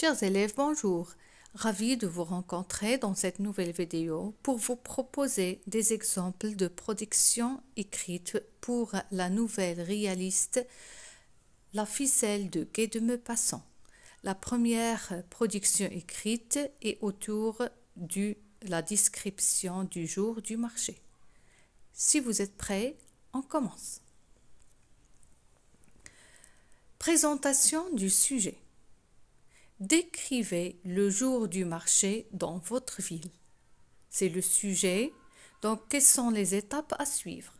Chers élèves, bonjour. Ravi de vous rencontrer dans cette nouvelle vidéo pour vous proposer des exemples de production écrite pour la nouvelle réaliste La ficelle de Guy de La première production écrite est autour de la description du jour du marché. Si vous êtes prêts, on commence. Présentation du sujet. Décrivez le jour du marché dans votre ville. C'est le sujet. Donc, quelles sont les étapes à suivre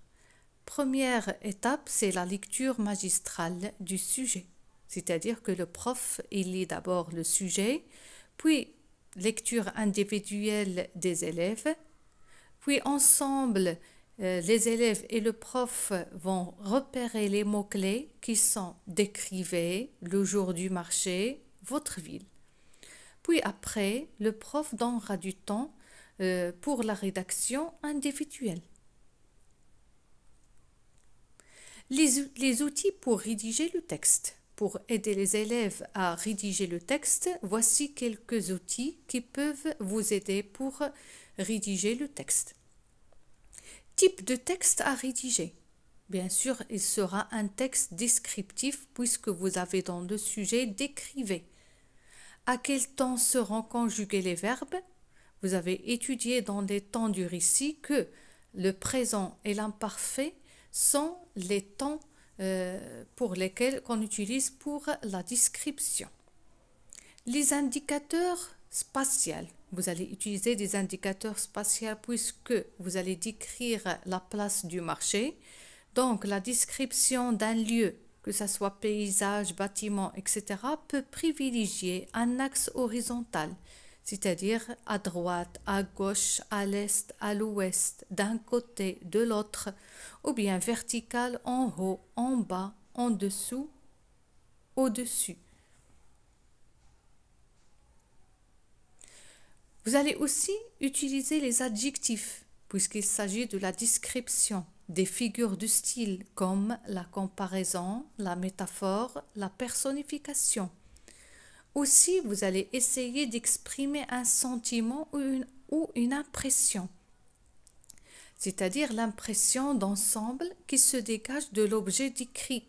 Première étape, c'est la lecture magistrale du sujet. C'est-à-dire que le prof, il lit d'abord le sujet, puis lecture individuelle des élèves, puis ensemble, euh, les élèves et le prof vont repérer les mots-clés qui sont décrivez le jour du marché, votre ville. Puis après, le prof donnera du temps euh, pour la rédaction individuelle. Les, les outils pour rédiger le texte. Pour aider les élèves à rédiger le texte, voici quelques outils qui peuvent vous aider pour rédiger le texte. Type de texte à rédiger. Bien sûr, il sera un texte descriptif puisque vous avez dans le sujet décrivez à quel temps seront conjugués les verbes. Vous avez étudié dans les temps du récit que le présent et l'imparfait sont les temps euh, pour lesquels qu'on utilise pour la description. Les indicateurs spatiaux. Vous allez utiliser des indicateurs spatiaux puisque vous allez décrire la place du marché. Donc la description d'un lieu que ce soit paysage, bâtiment, etc., peut privilégier un axe horizontal, c'est-à-dire à droite, à gauche, à l'est, à l'ouest, d'un côté, de l'autre, ou bien vertical, en haut, en bas, en dessous, au-dessus. Vous allez aussi utiliser les adjectifs, puisqu'il s'agit de la description des figures du style comme la comparaison, la métaphore, la personnification. Aussi, vous allez essayer d'exprimer un sentiment ou une, ou une impression, c'est-à-dire l'impression d'ensemble qui se dégage de l'objet décrit,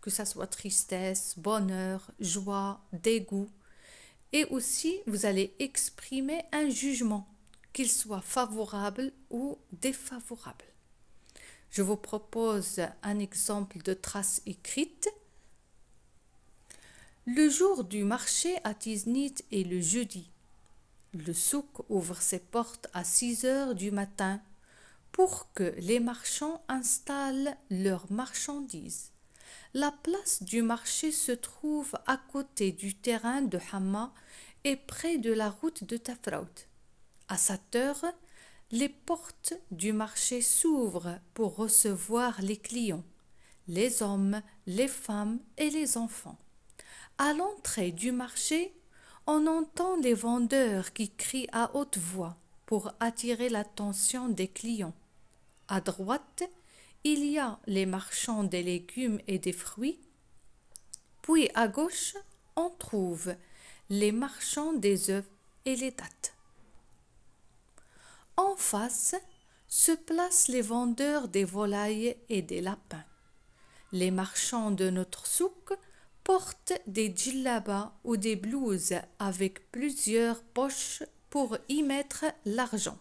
que ce soit tristesse, bonheur, joie, dégoût. Et aussi, vous allez exprimer un jugement, qu'il soit favorable ou défavorable. Je vous propose un exemple de trace écrite. Le jour du marché à Tiznit est le jeudi. Le souk ouvre ses portes à 6 heures du matin pour que les marchands installent leurs marchandises. La place du marché se trouve à côté du terrain de Hama et près de la route de Tafraout. À 7 heures, les portes du marché s'ouvrent pour recevoir les clients, les hommes, les femmes et les enfants. À l'entrée du marché, on entend les vendeurs qui crient à haute voix pour attirer l'attention des clients. À droite, il y a les marchands des légumes et des fruits. Puis à gauche, on trouve les marchands des œufs et les dattes. En face se placent les vendeurs des volailles et des lapins. Les marchands de notre souk portent des djellabas ou des blouses avec plusieurs poches pour y mettre l'argent.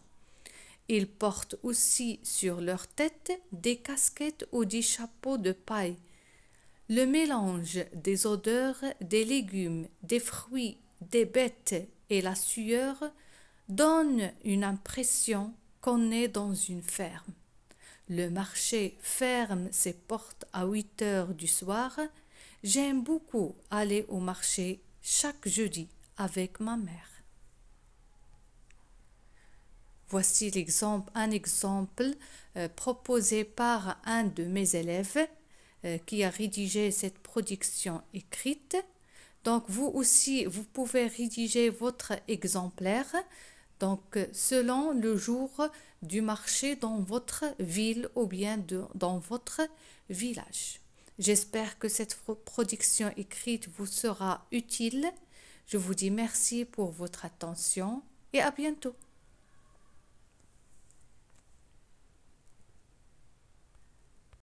Ils portent aussi sur leur tête des casquettes ou des chapeaux de paille. Le mélange des odeurs des légumes, des fruits, des bêtes et la sueur donne une impression qu'on est dans une ferme. Le marché ferme ses portes à 8 heures du soir. J'aime beaucoup aller au marché chaque jeudi avec ma mère. Voici l'exemple, un exemple euh, proposé par un de mes élèves euh, qui a rédigé cette production écrite. Donc vous aussi, vous pouvez rédiger votre exemplaire donc, selon le jour du marché dans votre ville ou bien dans votre village. J'espère que cette production écrite vous sera utile. Je vous dis merci pour votre attention et à bientôt.